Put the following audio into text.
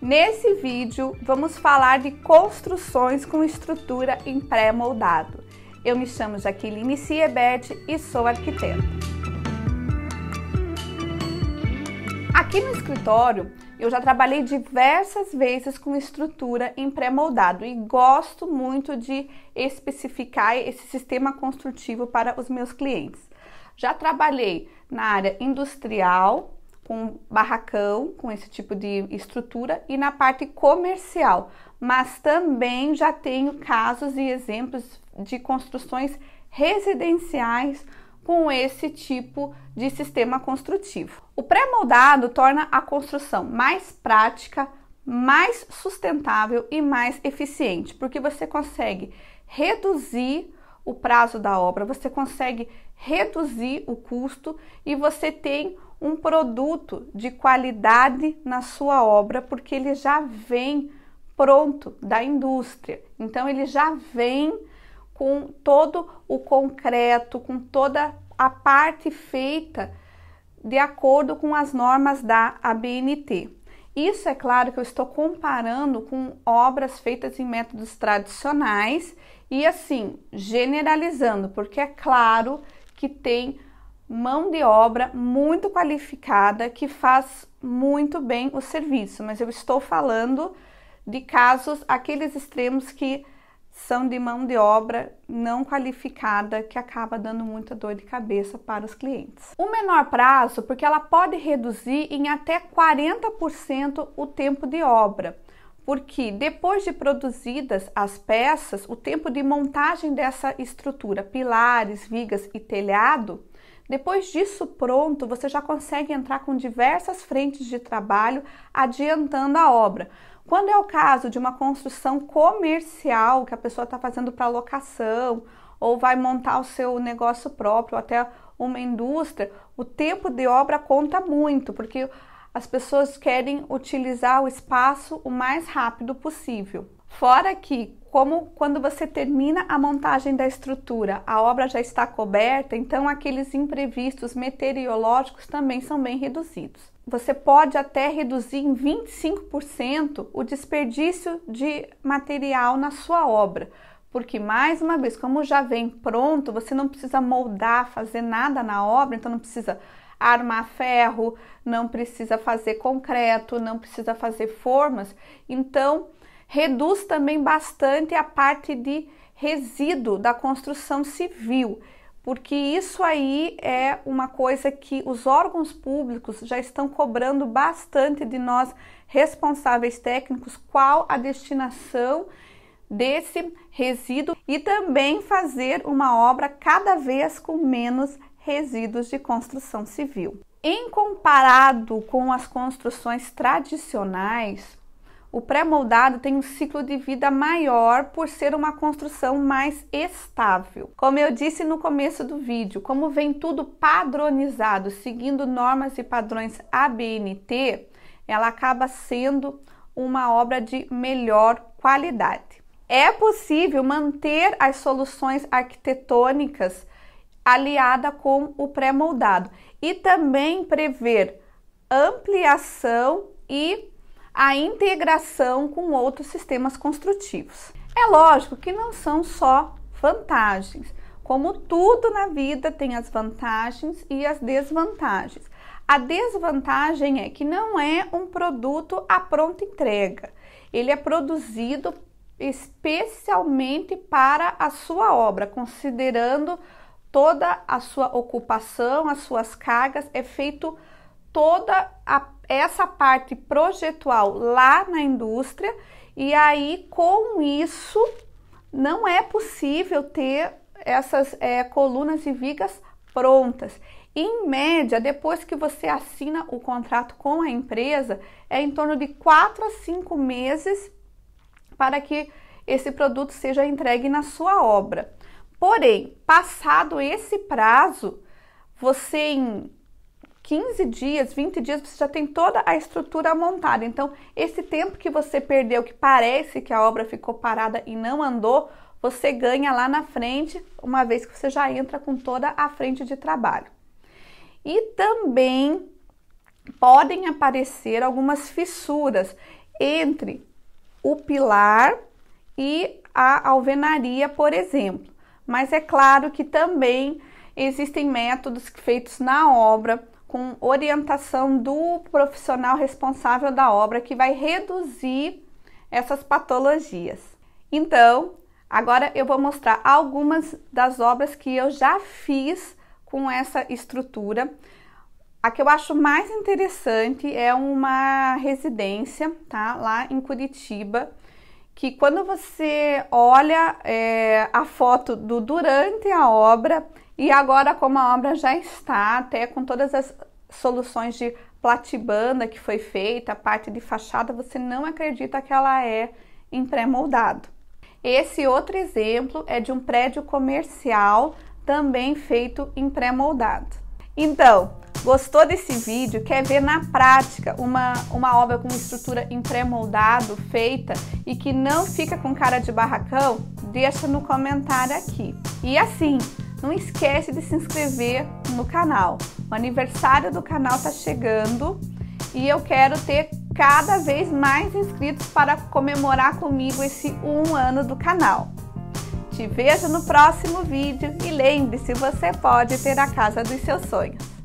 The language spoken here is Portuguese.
Nesse vídeo, vamos falar de construções com estrutura em pré-moldado. Eu me chamo Jaqueline Siebert e sou arquiteta. Aqui no escritório, eu já trabalhei diversas vezes com estrutura em pré-moldado e gosto muito de especificar esse sistema construtivo para os meus clientes. Já trabalhei na área industrial, com barracão, com esse tipo de estrutura, e na parte comercial. Mas também já tenho casos e exemplos de construções residenciais com esse tipo de sistema construtivo. O pré-moldado torna a construção mais prática, mais sustentável e mais eficiente, porque você consegue reduzir o prazo da obra, você consegue reduzir o custo e você tem um produto de qualidade na sua obra, porque ele já vem pronto da indústria. Então ele já vem com todo o concreto, com toda a parte feita de acordo com as normas da ABNT. Isso é claro que eu estou comparando com obras feitas em métodos tradicionais e assim generalizando, porque é claro que tem mão de obra muito qualificada que faz muito bem o serviço, mas eu estou falando de casos, aqueles extremos que são de mão de obra não qualificada que acaba dando muita dor de cabeça para os clientes. O menor prazo, porque ela pode reduzir em até 40% o tempo de obra, porque depois de produzidas as peças, o tempo de montagem dessa estrutura, pilares, vigas e telhado, depois disso pronto, você já consegue entrar com diversas frentes de trabalho adiantando a obra. Quando é o caso de uma construção comercial que a pessoa está fazendo para locação ou vai montar o seu negócio próprio, ou até uma indústria, o tempo de obra conta muito, porque as pessoas querem utilizar o espaço o mais rápido possível. Fora que, como quando você termina a montagem da estrutura, a obra já está coberta, então aqueles imprevistos meteorológicos também são bem reduzidos. Você pode até reduzir em 25% o desperdício de material na sua obra, porque mais uma vez, como já vem pronto, você não precisa moldar, fazer nada na obra, então não precisa armar ferro, não precisa fazer concreto, não precisa fazer formas. Então, Reduz também bastante a parte de resíduo da construção civil, porque isso aí é uma coisa que os órgãos públicos já estão cobrando bastante de nós, responsáveis técnicos, qual a destinação desse resíduo e também fazer uma obra cada vez com menos resíduos de construção civil. Em comparado com as construções tradicionais, o pré-moldado tem um ciclo de vida maior por ser uma construção mais estável. Como eu disse no começo do vídeo, como vem tudo padronizado, seguindo normas e padrões ABNT, ela acaba sendo uma obra de melhor qualidade. É possível manter as soluções arquitetônicas aliada com o pré-moldado e também prever ampliação e a integração com outros sistemas construtivos. É lógico que não são só vantagens, como tudo na vida tem as vantagens e as desvantagens. A desvantagem é que não é um produto à pronta entrega. Ele é produzido especialmente para a sua obra, considerando toda a sua ocupação, as suas cargas, é feito toda a essa parte projetual lá na indústria, e aí com isso não é possível ter essas é, colunas e vigas prontas. Em média, depois que você assina o contrato com a empresa, é em torno de 4 a 5 meses para que esse produto seja entregue na sua obra. Porém, passado esse prazo, você em 15 dias, 20 dias, você já tem toda a estrutura montada. Então, esse tempo que você perdeu, que parece que a obra ficou parada e não andou, você ganha lá na frente, uma vez que você já entra com toda a frente de trabalho. E também podem aparecer algumas fissuras entre o pilar e a alvenaria, por exemplo. Mas é claro que também existem métodos feitos na obra com orientação do profissional responsável da obra que vai reduzir essas patologias. Então, agora eu vou mostrar algumas das obras que eu já fiz com essa estrutura. A que eu acho mais interessante é uma residência, tá? Lá em Curitiba, que quando você olha é, a foto do durante a obra e agora como a obra já está, até com todas as soluções de platibanda que foi feita, a parte de fachada, você não acredita que ela é em pré-moldado. Esse outro exemplo é de um prédio comercial também feito em pré-moldado. Então, Gostou desse vídeo? Quer ver na prática uma, uma obra com estrutura em pré-moldado feita e que não fica com cara de barracão? Deixa no comentário aqui. E assim, não esquece de se inscrever no canal. O aniversário do canal está chegando e eu quero ter cada vez mais inscritos para comemorar comigo esse um ano do canal. Te vejo no próximo vídeo e lembre-se, você pode ter a casa dos seus sonhos.